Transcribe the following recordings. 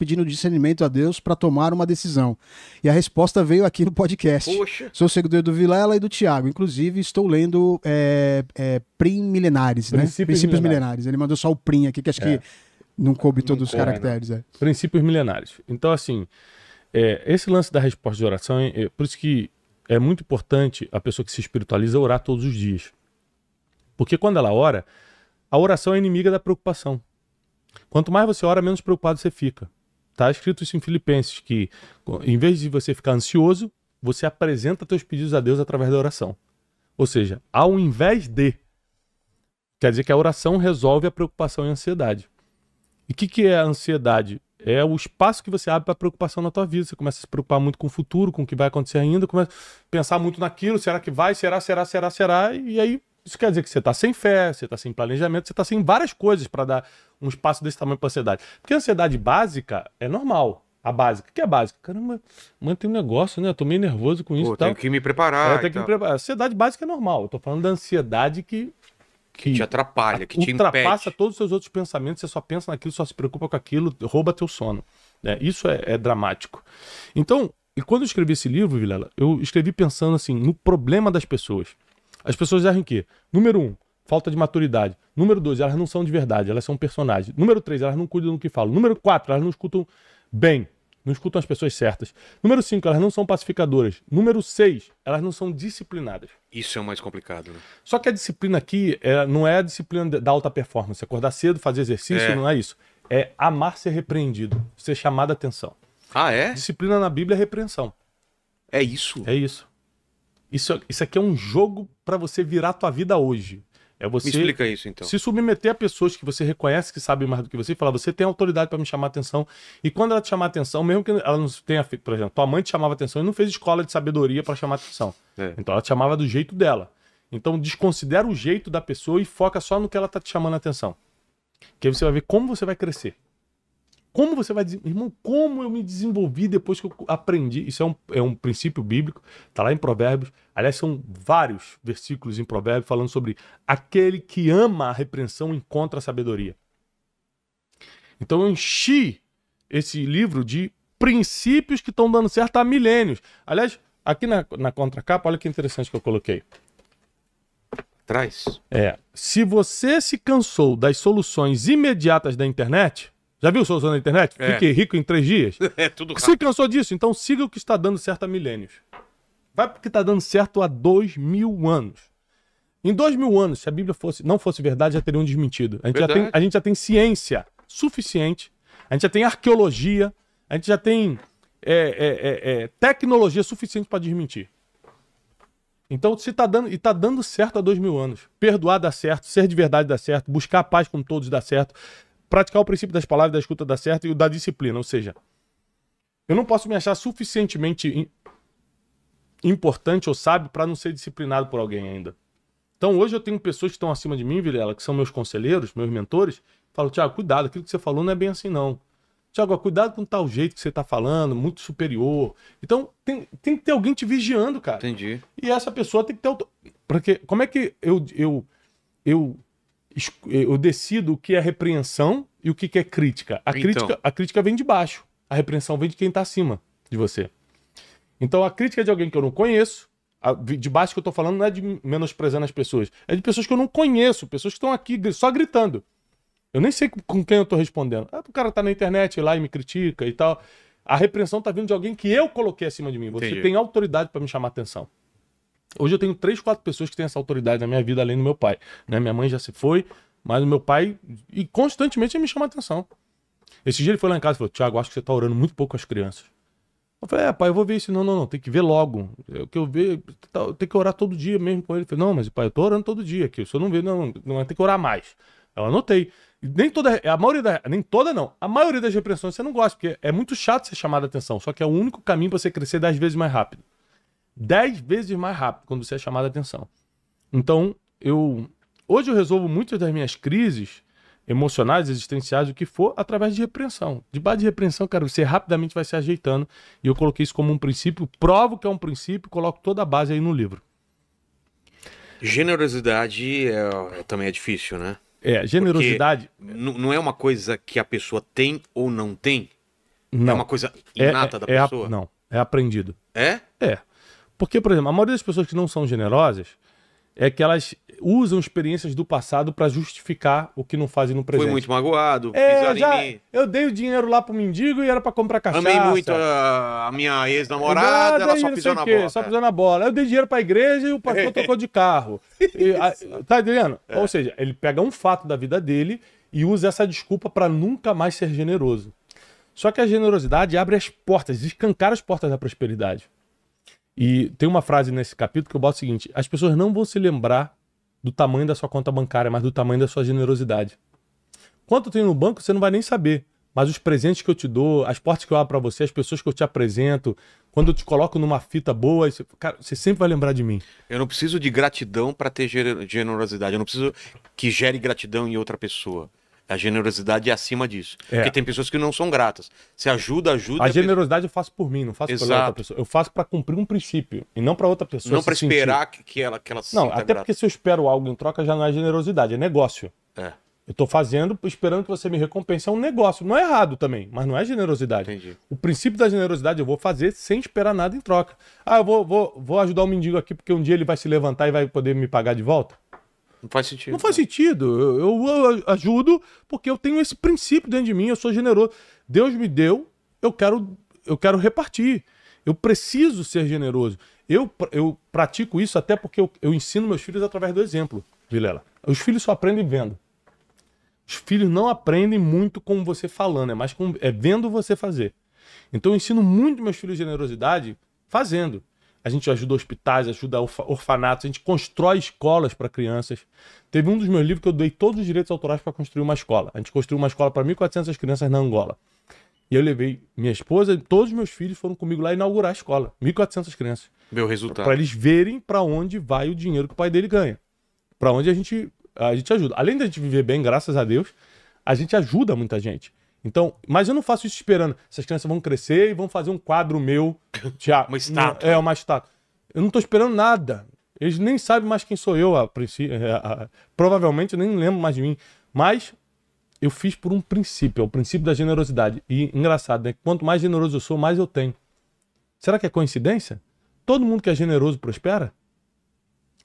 pedindo discernimento a Deus para tomar uma decisão. E a resposta veio aqui no podcast. Poxa. Sou seguidor do Vilela e do Tiago. Inclusive, estou lendo é, é, Prim Milenares, né? Princípios né? Princípios milenares. milenares. Ele mandou só o Prim aqui, que acho é. que não coube todos não os caracteres. É. Princípios milenares. Então, assim, é, esse lance da resposta de oração, é, por isso que é muito importante a pessoa que se espiritualiza orar todos os dias. Porque quando ela ora, a oração é inimiga da preocupação. Quanto mais você ora, menos preocupado você fica. Está escrito isso em Filipenses, que em vez de você ficar ansioso, você apresenta teus pedidos a Deus através da oração. Ou seja, ao invés de. Quer dizer que a oração resolve a preocupação e a ansiedade. E o que, que é a ansiedade? É o espaço que você abre para preocupação na tua vida. Você começa a se preocupar muito com o futuro, com o que vai acontecer ainda, começa a pensar muito naquilo, será que vai, será, será, será, será, e aí isso quer dizer que você está sem fé, você está sem planejamento, você está sem várias coisas para dar um espaço desse tamanho para ansiedade. Porque a ansiedade básica é normal. A básica. O que é básica? Caramba, mano, tem um negócio, né? Eu tô meio nervoso com isso. Pô, tenho que me preparar. É, que me preparar. A ansiedade básica é normal. Eu tô falando da ansiedade que. Que, que te atrapalha, que te impede. Ultrapassa todos os seus outros pensamentos, você só pensa naquilo, só se preocupa com aquilo, rouba teu sono. Né? Isso é, é dramático. Então, e quando eu escrevi esse livro, Vilela, eu escrevi pensando assim, no problema das pessoas. As pessoas erram em quê? Número um, falta de maturidade. Número dois, elas não são de verdade, elas são personagens. Número três, elas não cuidam do que falam. Número quatro, elas não escutam bem, não escutam as pessoas certas. Número cinco, elas não são pacificadoras. Número seis, elas não são disciplinadas. Isso é o mais complicado, né? Só que a disciplina aqui é, não é a disciplina da alta performance. Acordar cedo, fazer exercício, é. não é isso. É amar ser repreendido, ser a atenção. Ah, é? Disciplina na Bíblia é repreensão. É isso? É isso. Isso, isso aqui é um jogo para você virar a tua vida hoje. É você me explica isso, então. Se submeter a pessoas que você reconhece que sabem mais do que você e falar, você tem autoridade para me chamar atenção. E quando ela te chamar atenção, mesmo que ela não tenha feito, por exemplo, tua mãe te chamava atenção e não fez escola de sabedoria para chamar atenção. É. Então ela te chamava do jeito dela. Então desconsidera o jeito da pessoa e foca só no que ela tá te chamando atenção. Que aí você vai ver como você vai crescer. Como você vai dizer, irmão, como eu me desenvolvi depois que eu aprendi? Isso é um, é um princípio bíblico, está lá em Provérbios. Aliás, são vários versículos em Provérbios falando sobre aquele que ama a repreensão encontra a sabedoria. Então eu enchi esse livro de princípios que estão dando certo há milênios. Aliás, aqui na, na contracapa, olha que interessante que eu coloquei. Traz. É. Se você se cansou das soluções imediatas da internet já viu o usando na internet? É. Fique rico em três dias. É tudo rápido. Você cansou disso, então siga o que está dando certo há milênios. Vai porque está dando certo há dois mil anos. Em dois mil anos, se a Bíblia fosse, não fosse verdade, já teriam desmentido. A gente, já tem, a gente já tem ciência suficiente, a gente já tem arqueologia, a gente já tem é, é, é, é tecnologia suficiente para desmentir. Então, se tá dando, e está dando certo há dois mil anos. Perdoar dá certo, ser de verdade dá certo, buscar a paz com todos dá certo praticar o princípio das palavras, da escuta da certa e o da disciplina. Ou seja, eu não posso me achar suficientemente importante ou sábio para não ser disciplinado por alguém ainda. Então hoje eu tenho pessoas que estão acima de mim, Vilela, que são meus conselheiros, meus mentores. Falo, Tiago, cuidado, aquilo que você falou não é bem assim não. Tiago, cuidado com tal jeito que você está falando, muito superior. Então, tem, tem que ter alguém te vigiando, cara. Entendi. E essa pessoa tem que ter. Porque, como é que eu, eu, eu eh, eu decido o que é repreensão e o que é crítica. A, então. crítica. a crítica vem de baixo, a repreensão vem de quem está acima de você. Então a crítica de alguém que eu não conheço, a, de baixo que eu estou falando não é de menosprezando as pessoas, é de pessoas que eu não conheço, pessoas que estão aqui só gritando. Eu nem sei com quem eu estou respondendo. Ah, o cara está na internet lá e me critica e tal. A repreensão está vindo de alguém que eu coloquei acima de mim. Você Entendi. tem autoridade para me chamar atenção. Hoje eu tenho três, quatro pessoas que têm essa autoridade na minha vida, além do meu pai. Né? Minha mãe já se foi, mas o meu pai, e constantemente ele me chama a atenção. Esse dia ele foi lá em casa e falou: Tiago, acho que você tá orando muito pouco com as crianças. Eu falei: É, pai, eu vou ver isso. Não, não, não, tem que ver logo. É o que eu vejo, tá, tem que orar todo dia mesmo com ele. Ele falei: Não, mas pai, eu tô orando todo dia aqui. Se eu não ver, não, não, tem que orar mais. Eu anotei. Nem toda, a maioria da, nem toda não, a maioria das repressões você não gosta, porque é muito chato ser chamado a atenção, só que é o único caminho para você crescer dez vezes mais rápido dez vezes mais rápido quando você é chamado a atenção. Então, eu hoje eu resolvo muitas das minhas crises emocionais, existenciais, o que for, através de repreensão. base de repreensão, cara, você rapidamente vai se ajeitando. E eu coloquei isso como um princípio, provo que é um princípio, coloco toda a base aí no livro. Generosidade é, é também é difícil, né? É, generosidade. Não é uma coisa que a pessoa tem ou não tem. É não. É uma coisa é, inata é, da é pessoa. A, não, é aprendido. É? É. Porque, por exemplo, a maioria das pessoas que não são generosas é que elas usam experiências do passado para justificar o que não fazem no presente. Foi muito magoado, é, já, Eu dei o dinheiro lá pro mendigo e era para comprar cachaça. Amei muito a, a minha ex-namorada, ela só pisou na quê, bola. Só pisou na bola. Eu dei dinheiro pra igreja e o pastor tocou de carro. E, a, tá entendendo? É. Ou seja, ele pega um fato da vida dele e usa essa desculpa para nunca mais ser generoso. Só que a generosidade abre as portas, escancar as portas da prosperidade. E tem uma frase nesse capítulo que eu boto o seguinte: as pessoas não vão se lembrar do tamanho da sua conta bancária, mas do tamanho da sua generosidade. Quanto eu tenho no banco, você não vai nem saber. Mas os presentes que eu te dou, as portas que eu abro para você, as pessoas que eu te apresento, quando eu te coloco numa fita boa, você, cara, você sempre vai lembrar de mim. Eu não preciso de gratidão para ter generosidade. Eu não preciso que gere gratidão em outra pessoa. A generosidade é acima disso. É. Porque tem pessoas que não são gratas. Se ajuda, ajuda. A, generosidade pessoa... eu faço por mim, não faço pela outra pessoa. Eu faço para cumprir um princípio e não para outra pessoa. Não para esperar sentir. que ela, que ela se Não, até grata. porque se eu espero algo em troca já não é generosidade, é negócio. É. Eu estou fazendo esperando que você me recompense. É um negócio. Não é errado também, mas não é generosidade. Entendi. O princípio da generosidade eu vou fazer sem esperar nada em troca. Ah, eu vou, vou, vou ajudar o um mendigo aqui porque um dia ele vai se levantar e vai poder me pagar de volta. Não faz sentido. Não faz né? sentido. Eu, eu, eu, ajudo porque eu tenho esse princípio dentro de mim, eu sou generoso. Deus me deu, eu quero, eu quero repartir. Eu preciso ser generoso. Eu, eu pratico isso até porque eu, eu ensino meus filhos através do exemplo, Vilela. Os filhos só aprendem vendo. Os filhos não aprendem muito com você falando, é mais com, é vendo você fazer. Então eu ensino muito meus filhos generosidade fazendo a gente ajuda hospitais, ajuda orfanatos, a gente constrói escolas para crianças. Teve um dos meus livros que eu dei todos os direitos autorais para construir uma escola. A gente construiu uma escola para 1.400 crianças na Angola. E eu levei minha esposa, todos os meus filhos foram comigo lá inaugurar a escola. 1.400 crianças. Ver o resultado. Para eles verem para onde vai o dinheiro que o pai dele ganha. Para onde a gente, a gente ajuda. Além da gente viver bem, graças a Deus, a gente ajuda muita gente. Então, mas eu não faço isso esperando. Essas crianças vão crescer e vão fazer um quadro meu. Tiago. uma estátua. É, uma estátua. Eu não estou esperando nada. Eles nem sabem mais quem sou eu, a, é, a, a, provavelmente nem lembro mais de mim. Mas eu fiz por um princípio, é o princípio da generosidade. E engraçado, né? Quanto mais generoso eu sou, mais eu tenho. Será que é coincidência? Todo mundo que é generoso prospera?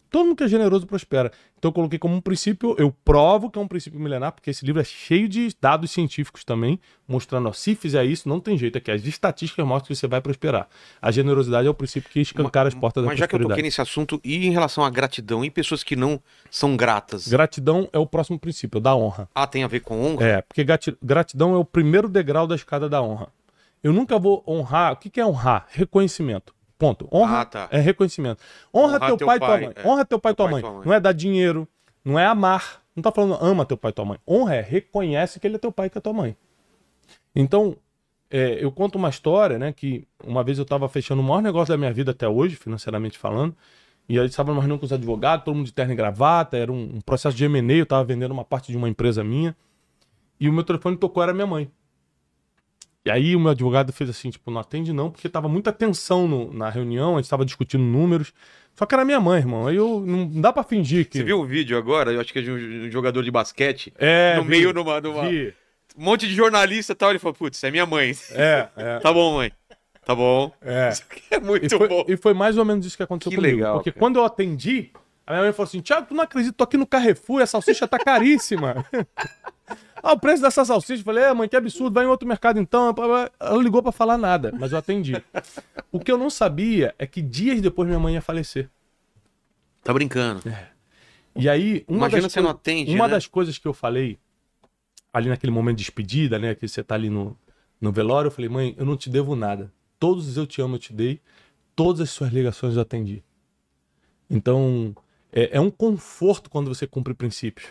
Todo mundo que é generoso prospera. Então eu coloquei como um princípio, eu provo que é um princípio milenar, porque esse livro é cheio de dados científicos também, mostrando, ó, se fizer isso, não tem jeito, é que as estatísticas mostram que você vai prosperar. A generosidade é o princípio que escancara as portas mas, da mas prosperidade. Mas já que eu toquei nesse assunto, e em relação à gratidão, e pessoas que não são gratas? Gratidão é o próximo princípio, da honra. Ah, tem a ver com honra? É, porque gratidão é o primeiro degrau da escada da honra. Eu nunca vou honrar, o que é honrar? Reconhecimento. Ponto. Honra ah, tá. é reconhecimento. Honra, honra teu, teu, pai e tua mãe. É. Honra teu pai e tua, tua, mãe. Não é dar dinheiro, não é amar. Não tá falando ama teu pai e tua mãe. Honra é reconhece que ele é teu pai e que é tua mãe. Então, é, eu conto uma história, né? Que uma vez eu tava fechando o maior negócio da minha vida até hoje, financeiramente falando. E aí estava numa reunião com os advogados, todo mundo de terno e gravata, era um, um processo de M&A, eu estava vendendo uma parte de uma empresa minha. E o meu telefone tocou, era minha mãe. E aí o meu advogado fez assim, tipo, não atende não, porque tava muita tensão no, na reunião, a gente tava discutindo números. Só que era minha mãe, irmão. Aí eu não dá para fingir que. Você viu o vídeo agora? Eu acho que é de um jogador de basquete. É. No vi, meio numa. numa... Vi. Um monte de jornalista e tal. Ele falou: putz, é minha mãe. É, é. tá bom, mãe. Tá bom. É. Isso aqui é muito e foi, bom. E foi mais ou menos isso que aconteceu que comigo. Legal, porque cara. quando eu atendi, a minha mãe falou assim: Tiago, tu não acredito, tô aqui no Carrefour, a salsicha tá caríssima. Ah, o preço dessa salsicha. Eu falei, é, mãe, que absurdo, vai em outro mercado então. Ela ligou para falar nada, mas eu atendi. O que eu não sabia é que dias depois minha mãe ia falecer. Tá brincando. É. E aí, uma, Imagina das, você não atende, uma né? das coisas que eu falei ali naquele momento de despedida, né? Que você tá ali no, no velório, eu falei, mãe, eu não te devo nada. Todos os eu te amo, eu te dei. Todas as suas ligações eu atendi. Então, é, é um conforto quando você cumpre princípios.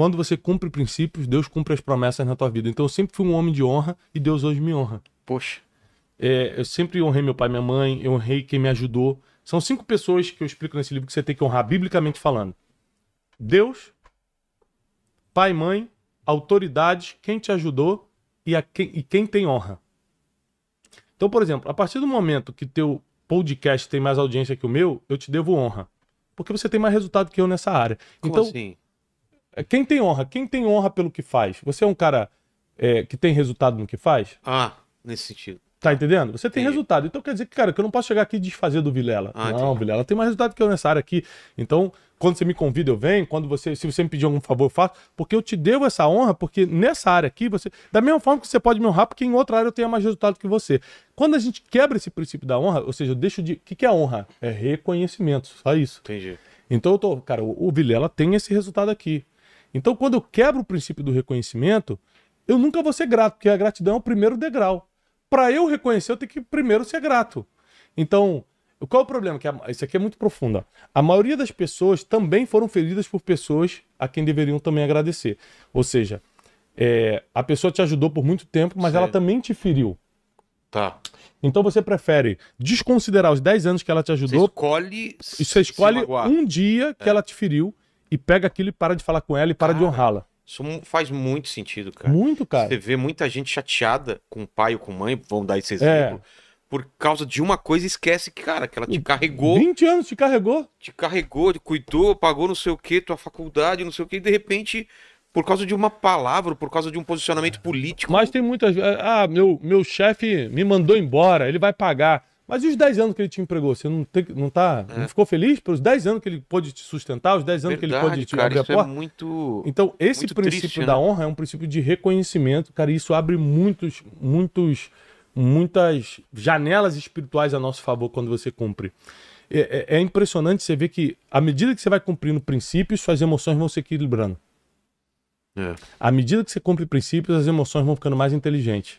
Quando você cumpre princípios, Deus cumpre as promessas na tua vida. Então eu sempre fui um homem de honra e Deus hoje me honra. Poxa. É, eu sempre honrei meu pai e minha mãe, eu honrei quem me ajudou. São cinco pessoas que eu explico nesse livro que você tem que honrar biblicamente falando. Deus, pai, mãe, autoridades, quem te ajudou e, a quem, e quem tem honra. Então, por exemplo, a partir do momento que teu podcast tem mais audiência que o meu, eu te devo honra. Porque você tem mais resultado que eu nessa área. Como então, assim? É, quem tem honra? Quem tem honra pelo que faz? Você é um cara é, que tem resultado no que faz? Ah, nesse sentido. Tá entendendo? Você tem entendi. resultado. Então quer dizer que, cara, que eu não posso chegar aqui e desfazer do Vilela. Ah, não, entendi. Vilela tem mais resultado que eu nessa área aqui. Então, quando você me convida, eu venho. Quando você, se você me pedir algum favor, eu faço. Porque eu te devo essa honra, porque nessa área aqui, você. Da mesma forma que você pode me honrar, porque em outra área eu tenho mais resultado que você. Quando a gente quebra esse princípio da honra, ou seja, eu deixo de. O que, que é honra? É reconhecimento, só isso. Entendi. Então eu tô. Cara, o, o Vilela tem esse resultado aqui. Então, quando eu quebro o princípio do reconhecimento, eu nunca vou ser grato, porque a gratidão é o primeiro degrau. Para eu reconhecer, eu tenho que primeiro ser grato. Então, qual é o problema? Que a, isso aqui é muito profundo. A maioria das pessoas também foram feridas por pessoas a quem deveriam também agradecer. Ou seja, é, a pessoa te ajudou por muito tempo, mas Sério? ela também te feriu. Tá. Então você prefere desconsiderar os 10 anos que ela te ajudou. Você escolhe. Você escolhe um dia que é. ela te feriu e pega aquilo e para de falar com ela e para cara, de honrá-la. Isso faz muito sentido, cara. Muito, cara. Você vê muita gente chateada com o pai ou com mãe, vão dar esse é. exemplo. É. Por causa de uma coisa, esquece que, cara, que ela te carregou. 20 anos te carregou. Te carregou, te cuidou, pagou não sei o que, tua faculdade, não sei o que, e de repente por causa de uma palavra, por causa de um posicionamento político. Mas tem muitas. Ah, meu, meu chefe me mandou embora, ele vai pagar. Mas e os 10 anos que ele te empregou? Você não, não, tá, é. não ficou feliz pelos 10 anos que ele pôde te sustentar, os 10 anos Verdade, que ele pôde te cara, abrir a é porta? É muito, então, esse muito princípio triste, da né? honra é um princípio de reconhecimento, cara, e isso abre muitos, muitos, muitas janelas espirituais a nosso favor quando você cumpre. É, é, é impressionante você ver que, à medida que você vai cumprindo princípios, suas emoções vão se equilibrando. É. À medida que você cumpre princípios, as emoções vão ficando mais inteligentes.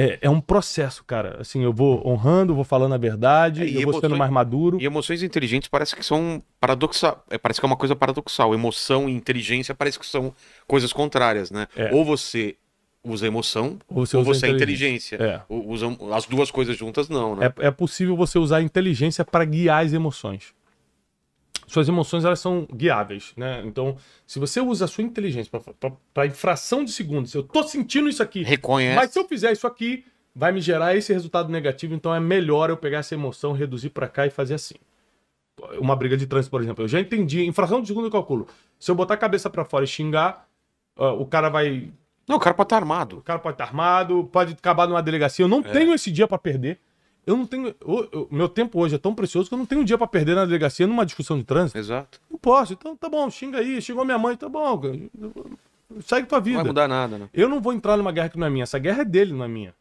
É, é, um processo, cara. Assim, eu vou honrando, vou falando a verdade, é, eu vou emoções, sendo mais maduro. E emoções inteligentes parece que são paradoxal. É, parece que é uma coisa paradoxal. Emoção e inteligência parece que são coisas contrárias, né? É. Ou você usa emoção ou você, ou usa você é inteligência. inteligência. É. as duas coisas juntas, não, né? É, possível você usar a inteligência para guiar as emoções suas emoções elas são guiáveis, né? Então, se você usa a sua inteligência para infração de segundos, eu tô sentindo isso aqui. Reconhece. Mas se eu fizer isso aqui, vai me gerar esse resultado negativo, então é melhor eu pegar essa emoção, reduzir para cá e fazer assim. Uma briga de trânsito, por exemplo, eu já entendi, infração de segundo eu calculo. Se eu botar a cabeça para fora e xingar, o cara vai não, o cara pode estar tá armado. O cara pode estar tá armado, pode acabar numa delegacia. Eu não é. tenho esse dia para perder eu não tenho. Eu, eu, meu tempo hoje é tão precioso que eu não tenho um dia para perder na delegacia numa discussão de trânsito. Exato. Não posso. Então tá bom, xinga aí, xingou minha mãe, tá bom. Segue tua vida. Não vai mudar nada, né? Eu não vou entrar numa guerra que não é minha. Essa guerra é dele, não é minha.